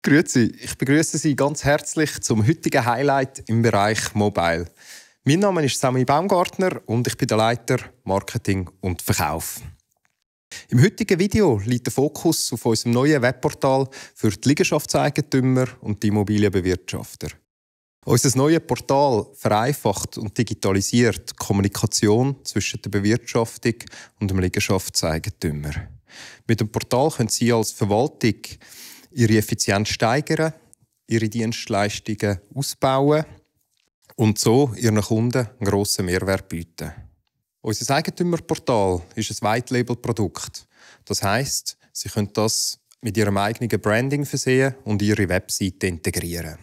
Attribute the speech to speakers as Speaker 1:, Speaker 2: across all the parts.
Speaker 1: Grüezi, ich begrüße Sie ganz herzlich zum heutigen Highlight im Bereich Mobile. Mein Name ist Sami Baumgartner und ich bin der Leiter Marketing und Verkauf. Im heutigen Video liegt der Fokus auf unserem neuen Webportal für die Liegenschaftseigentümer und die Immobilienbewirtschafter. Unser neues Portal vereinfacht und digitalisiert die Kommunikation zwischen der Bewirtschaftung und dem Liegenschaftseigentümer. Mit dem Portal können Sie als Verwaltung ihre Effizienz steigern, ihre Dienstleistungen ausbauen und so ihren Kunden einen grossen Mehrwert bieten. Unser Eigentümerportal ist ein White-Label-Produkt. Das heißt, Sie können das mit Ihrem eigenen Branding versehen und Ihre Webseite integrieren.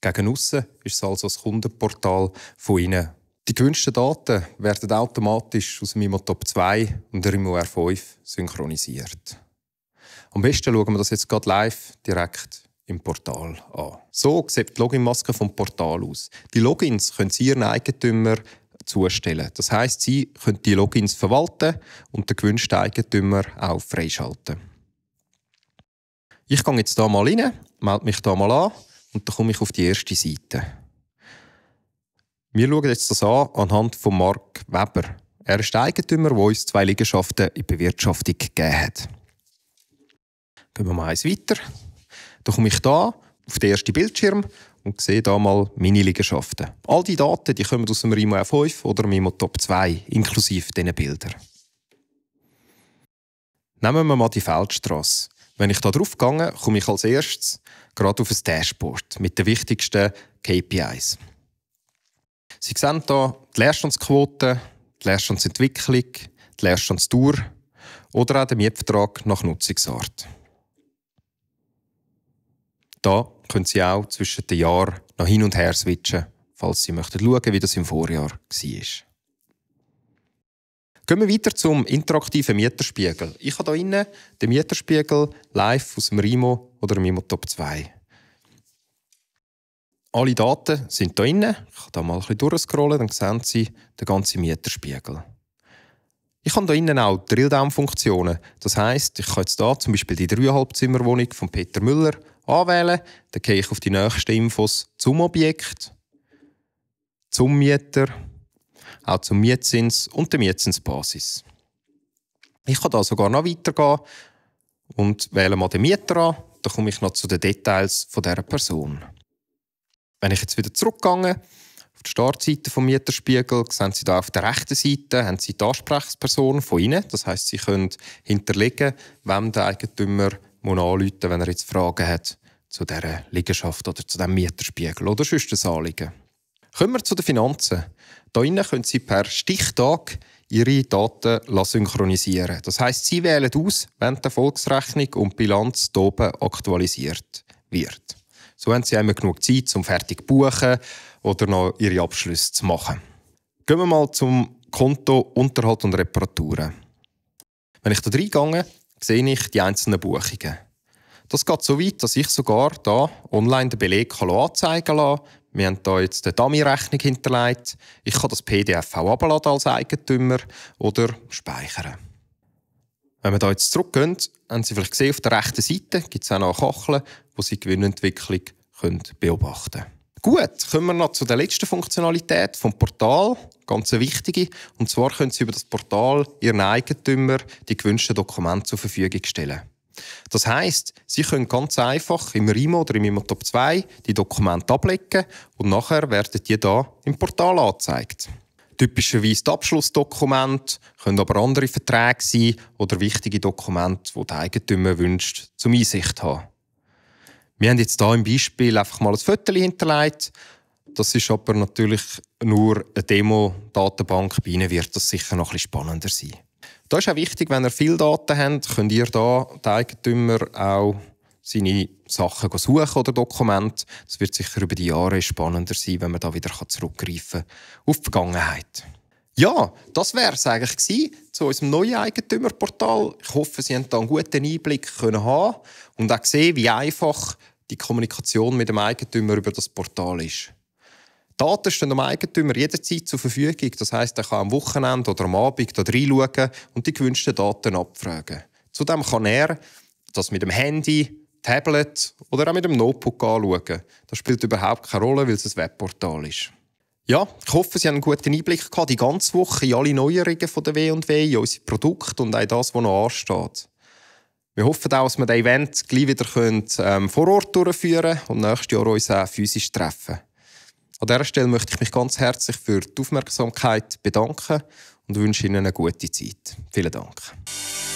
Speaker 1: Gegen aussen ist es also das Kundenportal von Ihnen. Die gewünschten Daten werden automatisch aus dem IMO Top 2 und dem IMO R5 synchronisiert. Am besten schauen wir das jetzt gerade live direkt im Portal an. So sieht die Login-Maske vom Portal aus. Die Logins können Sie Ihren Eigentümer zustellen. Das heißt, Sie können die Logins verwalten und den gewünschten Eigentümer auch freischalten. Ich gehe jetzt da mal rein, melde mich da mal an und dann komme ich auf die erste Seite. Wir schauen jetzt das an anhand von Mark Weber. Er ist der Eigentümer, der uns zwei Liegenschaften in Bewirtschaftung gegeben hat. Gehen wir mal eins weiter. Da komme ich da auf den ersten Bildschirm und sehe da mal meine Liegenschaften. All die Daten die kommen aus dem Rimo F5 oder dem Rimo Top 2, inklusive diesen Bildern. Nehmen wir mal die Feldstrasse. Wenn ich da drauf gehe, komme ich als erstes gerade auf ein Dashboard mit den wichtigsten KPIs. Sie sehen hier die Leerstandsquote, die Leerstandsentwicklung, die Leerstandsdauer oder auch den Mietvertrag nach Nutzungsart. Da können Sie auch zwischen den Jahren noch hin und her switchen, falls Sie möchten schauen, wie das im Vorjahr war. Kommen wir weiter zum interaktiven Mieterspiegel. Ich habe hier innen den Mieterspiegel live aus dem RIMO oder dem RIMO Top 2. Alle Daten sind hier innen. Ich kann hier mal ein bisschen durchscrollen, dann sehen Sie den ganzen Mieterspiegel. Ich habe hier innen auch Drilldown-Funktionen. Das heisst, ich kann jetzt hier zum Beispiel die 3,5 Zimmerwohnung von Peter Müller anwählen. Dann gehe ich auf die nächsten Infos zum Objekt, zum Mieter, auch zum Mietzins und der Mietzinsbasis. Ich kann da sogar noch weitergehen und wähle mal den Mieter an. Dann komme ich noch zu den Details von dieser Person. Wenn ich jetzt wieder zurückgehe, auf die Startseite vom Mieterspiegel sehen Sie da auf der rechten Seite haben Sie die Ansprechperson von Ihnen. Das heißt, Sie können hinterlegen, wem der Eigentümer muss anrufen, wenn er jetzt Fragen hat zu dieser Liegenschaft oder zu diesem Mieterspiegel oder sonst ein Anliegen. Kommen wir zu den Finanzen. Hier innen können Sie per Stichtag Ihre Daten synchronisieren Das heisst, Sie wählen aus, wenn die Erfolgsrechnung und die Bilanz oben aktualisiert wird. So haben Sie einmal genug Zeit, um fertig zu buchen oder noch Ihre Abschlüsse zu machen. Gehen wir mal zum Konto Unterhalt und Reparaturen. Wenn ich da reingehe, sehe ich die einzelnen Buchungen. Das geht so weit, dass ich sogar da online den Beleg anzeigen lassen kann. Wir haben hier jetzt eine Dummy-Rechnung hinterlegt. Ich kann das PDF auch abladen als Eigentümer oder speichern. Wenn wir da jetzt zurückgehen, haben Sie vielleicht gesehen, auf der rechten Seite gibt es auch noch eine Kachel, wo Sie die Gewinnentwicklung beobachten können. Gut, kommen wir noch zu der letzten Funktionalität vom Portal, ganz eine wichtige. Und zwar können Sie über das Portal Ihren Eigentümer die gewünschten Dokumente zur Verfügung stellen. Das heißt, Sie können ganz einfach im RIMO oder im IMOTOP 2 die Dokumente ablegen und nachher werden die da im Portal angezeigt. Typischerweise die Abschlussdokumente, können aber andere Verträge sein oder wichtige Dokumente, die der Eigentümer wünscht, zum Einsicht haben. Wir haben jetzt hier im Beispiel einfach mal ein Foto hinterlegt. Das ist aber natürlich nur eine Demo-Datenbank. Bei Ihnen wird das sicher noch etwas spannender sein. Da ist auch wichtig, wenn ihr viele Daten habt, könnt ihr da den Eigentümer auch seine Sachen suchen oder Dokumente. Das wird sicher über die Jahre spannender sein, wenn man da wieder zurückgreifen kann auf die Vergangenheit. Ja, das wäre es eigentlich gewesen zu unserem neuen Eigentümerportal. Ich hoffe, Sie haben da einen guten Einblick können haben und auch gesehen, wie einfach die Kommunikation mit dem Eigentümer über das Portal ist. Daten stehen dem Eigentümer jederzeit zur Verfügung. Das heißt, er kann am Wochenende oder am Abend dort reinschauen und die gewünschten Daten abfragen. Zudem kann er das mit dem Handy, Tablet oder auch mit dem Notebook anschauen. Das spielt überhaupt keine Rolle, weil es ein Webportal ist. Ja, ich hoffe, Sie haben einen guten Einblick gehabt, die ganze Woche in alle Neuerungen von der W&W, in unsere Produkte und auch das, was noch ansteht. Wir hoffen auch, dass wir das Event gleich wieder können, ähm, vor Ort durchführen können und nächstes Jahr uns auch physisch treffen. An dieser Stelle möchte ich mich ganz herzlich für die Aufmerksamkeit bedanken und wünsche Ihnen eine gute Zeit. Vielen Dank.